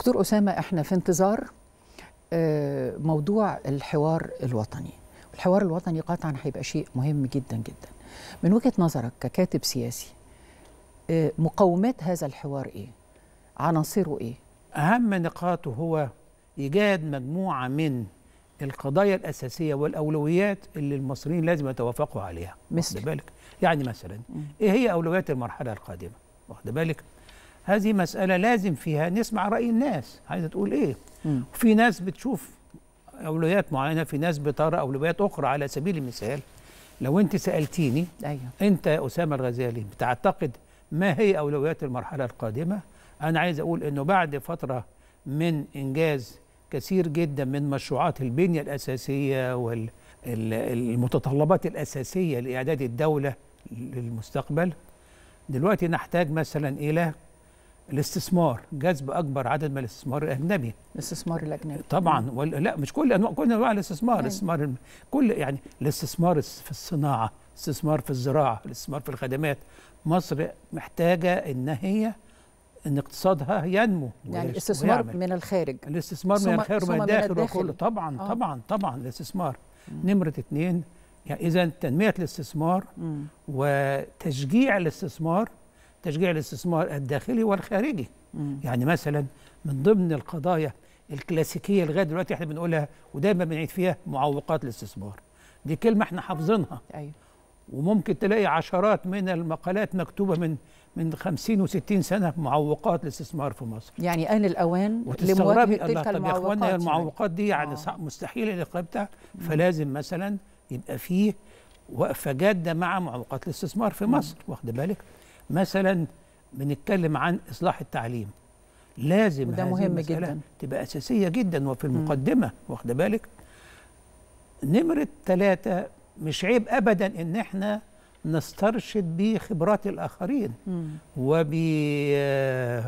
دكتور أسامة إحنا في انتظار آه، موضوع الحوار الوطني الحوار الوطني قطعا هيبقى شيء مهم جدا جدا من وجهة نظرك ككاتب سياسي آه، مقومات هذا الحوار إيه؟ عناصره إيه؟ أهم نقاطه هو إيجاد مجموعة من القضايا الأساسية والأولويات اللي المصريين لازم يتوافقوا عليها مثل بالك يعني مثلا إيه هي أولويات المرحلة القادمة واخد بالك هذه مسألة لازم فيها نسمع رأي الناس عايزة تقول إيه وفي ناس بتشوف أولويات معينة في ناس بترى أولويات أخرى على سبيل المثال لو أنت سألتيني أيوة. أنت يا أسامة الغزالي بتعتقد ما هي أولويات المرحلة القادمة أنا عايز أقول أنه بعد فترة من إنجاز كثير جدا من مشروعات البنية الأساسية والمتطلبات الأساسية لإعداد الدولة للمستقبل دلوقتي نحتاج مثلا إلى الاستثمار جذب اكبر عدد من الاستثمار الاجنبي الاستثمار الاجنبي طبعا ولا لا مش كل انواع كل انواع الاستثمار الاستثمار أيوة. كل يعني الاستثمار في الصناعه الاستثمار في الزراعه الاستثمار في الخدمات مصر محتاجه ان هي ان اقتصادها ينمو يعني الاستثمار من الخارج الاستثمار من الخارج ومن الداخل, الداخل وكله طبعا آه. طبعا طبعا الاستثمار نمره اثنين يعني اذا تنميه الاستثمار مم. وتشجيع الاستثمار تشجيع الاستثمار الداخلي والخارجي مم. يعني مثلا من ضمن القضايا الكلاسيكيه لغايه دلوقتي احنا بنقولها ودايما بنعيد فيها معوقات الاستثمار دي كلمه احنا حافظينها ايوه وممكن تلاقي عشرات من المقالات مكتوبه من من 50 و60 سنه معوقات الاستثمار في مصر يعني ان الاوان لمواجهه تلك المعوقات طب يا اخوانا يعني. المعوقات دي يعني آه. مستحيل الاقامه فلازم مثلا يبقى فيه وقفه جاده مع معوقات الاستثمار في مصر واخد بالك مثلا بنتكلم عن اصلاح التعليم لازم وده هذه مهم جدا تبقى اساسيه جدا وفي المقدمه واخده بالك نمره ثلاثة مش عيب ابدا ان احنا نسترشد بخبرات الاخرين وب آه،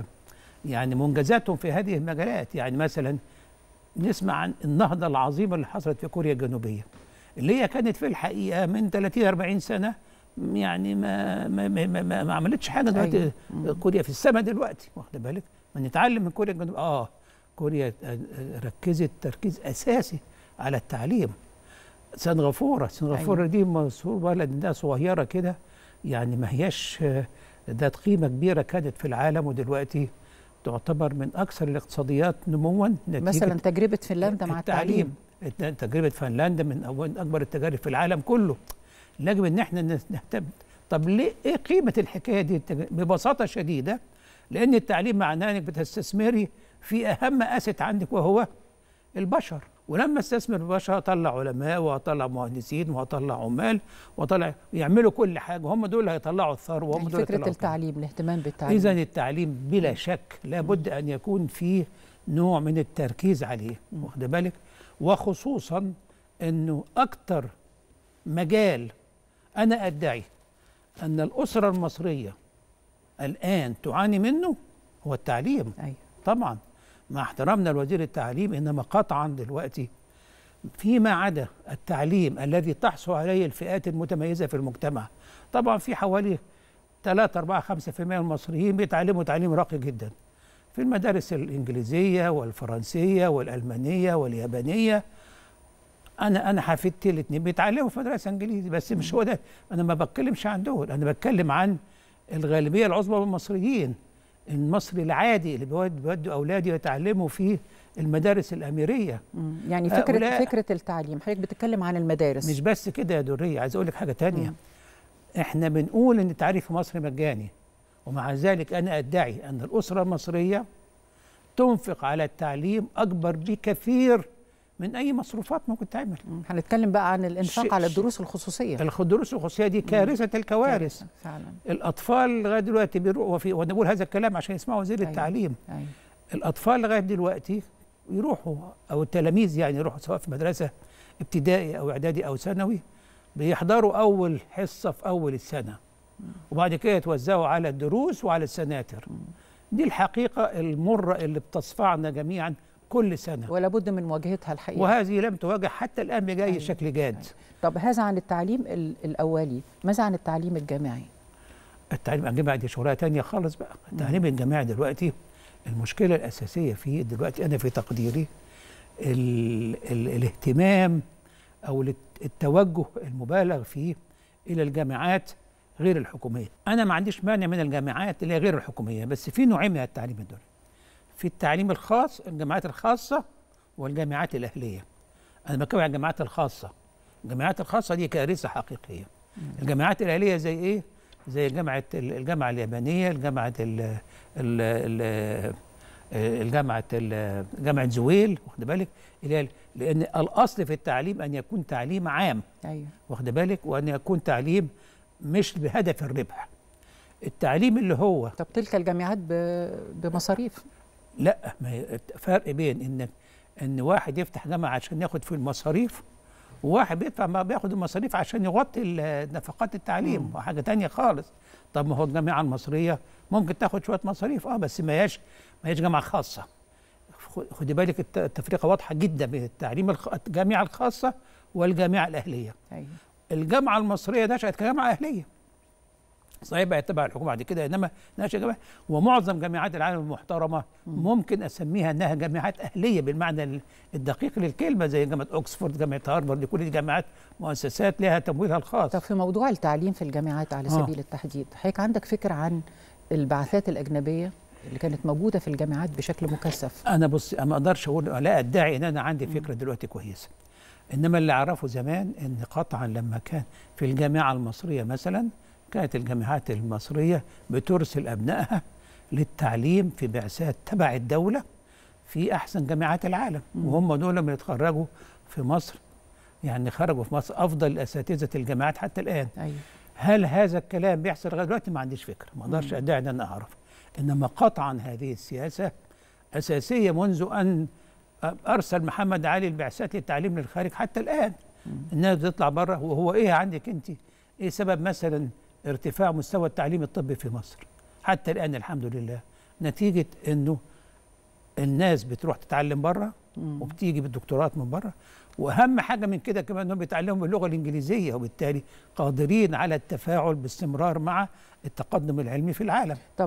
يعني منجزاتهم في هذه المجالات يعني مثلا نسمع عن النهضه العظيمه اللي حصلت في كوريا الجنوبيه اللي هي كانت في الحقيقه من 30 40 سنه يعني ما ما ما, ما, ما عملتش حاجه دلوقتي أيوة. كوريا في السماء دلوقتي واخد بالك ما نتعلم من كوريا الجنوبيه اه كوريا آه، آه، ركزت تركيز اساسي على التعليم سنغافوره سنغافوره أيوة. دي مصر بلد انها صغيره كده يعني ما هياش آه، ذات قيمه كبيره كانت في العالم ودلوقتي تعتبر من اكثر الاقتصاديات نموا نتيجه مثلا تجربه فنلندا مع التعليم, التعليم. تجربه فنلندا من اكبر التجارب في العالم كله يجب ان احنا نهتم طب ليه ايه قيمه الحكايه دي ببساطه شديده لان التعليم معناه انك بتستثمري في اهم اسيت عندك وهو البشر ولما استثمر البشر هطلع علماء وهطلع مهندسين وهطلع عمال وهطلع يعملوا كل حاجه هم دول هيطلعوا الثروه هم دول فكره التعليم الاهتمام بالتعليم اذا التعليم بلا شك لابد ان يكون فيه نوع من التركيز عليه واخد بالك وخصوصا انه اكتر مجال أنا أدعي أن الأسرة المصرية الآن تعاني منه هو التعليم أيوة. طبعا مع احترامنا لوزير التعليم إنما قطعا دلوقتي فيما عدا التعليم الذي تحصل عليه الفئات المتميزة في المجتمع طبعا في حوالي 3 4 5% من المصريين بيتعلموا تعليم راقي جدا في المدارس الإنجليزية والفرنسية والألمانية واليابانية انا انا حفيدتي الاثنين بيتعلموا في مدرسه انجليزي بس مش هو ده انا ما بتكلمش عن دول انا بتكلم عن الغالبيه العظمى من المصريين المصري العادي اللي بيودوا اولاده يتعلموا في المدارس الاميريه يعني فكره فكره التعليم حضرتك بتتكلم عن المدارس مش بس كده يا دريه عايز اقول لك حاجه تانية احنا بنقول ان التعليم في مصر مجاني ومع ذلك انا ادعي ان الاسره المصريه تنفق على التعليم اكبر بكثير من اي مصروفات ممكن تعمل هنتكلم بقى عن الانفاق على الدروس الخصوصيه الدروس الخصوصيه دي كارثه الكوارث فعلا الاطفال لغايه دلوقتي بيروحوا وفي وانا بقول هذا الكلام عشان يسمعه وزير أيوة. التعليم أيوة. الاطفال لغايه دلوقتي يروحوا او التلاميذ يعني يروحوا سواء في مدرسه ابتدائي او اعدادي او ثانوي بيحضروا اول حصه في اول السنه وبعد كده يتوزعوا على الدروس وعلى السناتر دي الحقيقه المره اللي بتصفعنا جميعا كل سنة ولا بد من مواجهتها الحقيقة وهذه لم تواجه حتى الآن بجاي أيوة. شكل جاد أيوة. طب هذا عن التعليم الأولي ماذا عن التعليم الجامعي؟ التعليم الجامعي دي شغلة تانية خالص بقى التعليم الجامعي دلوقتي المشكلة الأساسية فيه دلوقتي أنا في تقديري الـ الـ الاهتمام أو التوجه المبالغ فيه إلى الجامعات غير الحكومية أنا ما عنديش مانع من الجامعات اللي هي غير الحكومية بس في نوعين من التعليم الدولي في التعليم الخاص الجامعات الخاصة والجامعات الأهلية أنا بتكلم عن الجامعات الخاصة الجامعات الخاصة دي كارثة حقيقية الجامعات الأهلية زي إيه؟ زي جامعة الجامعة اليابانية الجامعة ال ال الجامعة جامعة زويل واخد بالك لأن الأصل في التعليم أن يكون تعليم عام أيوة. واخد بالك وأن يكون تعليم مش بهدف الربح التعليم اللي هو طب تلك الجامعات بمصاريف لا ما فرق بين ان ان واحد يفتح جامعه عشان ياخد فيه المصاريف وواحد بيدفع ما بياخد المصاريف عشان يغطي نفقات التعليم مم. وحاجه تانية خالص طب ما هو الجامعه المصريه ممكن تاخد شويه مصاريف اه بس ما هياش ما هياش جامعه خاصه خدي بالك التفرقه واضحه جدا بين التعليم الجامعه الخاصه والجامعه الاهليه أيوه. الجامعه المصريه نشات كجامعه اهليه صحيح بقت تبع الحكومه بعد كده انما نهج جامعه ومعظم جامعات العالم المحترمه ممكن اسميها انها جامعات اهليه بالمعنى الدقيق للكلمه زي جامعه اوكسفورد جامعه هارفارد كل الجامعات مؤسسات لها تمويلها الخاص طب في موضوع التعليم في الجامعات على آه. سبيل آه. التحديد حضرتك عندك فكره عن البعثات الاجنبيه اللي كانت موجوده في الجامعات بشكل مكثف انا بص ما اقدرش اقول لا ادعي ان انا عندي فكره دلوقتي كويسه انما اللي اعرفه زمان ان قطعا لما كان في الجامعه المصريه مثلا كانت الجامعات المصرية بترسل أبنائها للتعليم في بعثات تبع الدولة في أحسن جامعات العالم وهم دول لما يتخرجوا في مصر يعني خرجوا في مصر أفضل أساتذة الجامعات حتى الآن أيوة. هل هذا الكلام بيحصل لغايه دلوقتي ما عنديش فكره ما اقدرش ادعي ان انا اعرف انما قطعا هذه السياسه اساسيه منذ ان ارسل محمد علي البعثات للتعليم للخارج حتى الان الناس بتطلع بره وهو ايه عندك انت ايه سبب مثلا ارتفاع مستوى التعليم الطبي في مصر حتى الآن الحمد لله نتيجة أنه الناس بتروح تتعلم بره وبتيجي بالدكتورات من بره واهم حاجه من كده كمان انهم بيتعلموا اللغه الانجليزيه وبالتالي قادرين على التفاعل باستمرار مع التقدم العلمي في العالم طب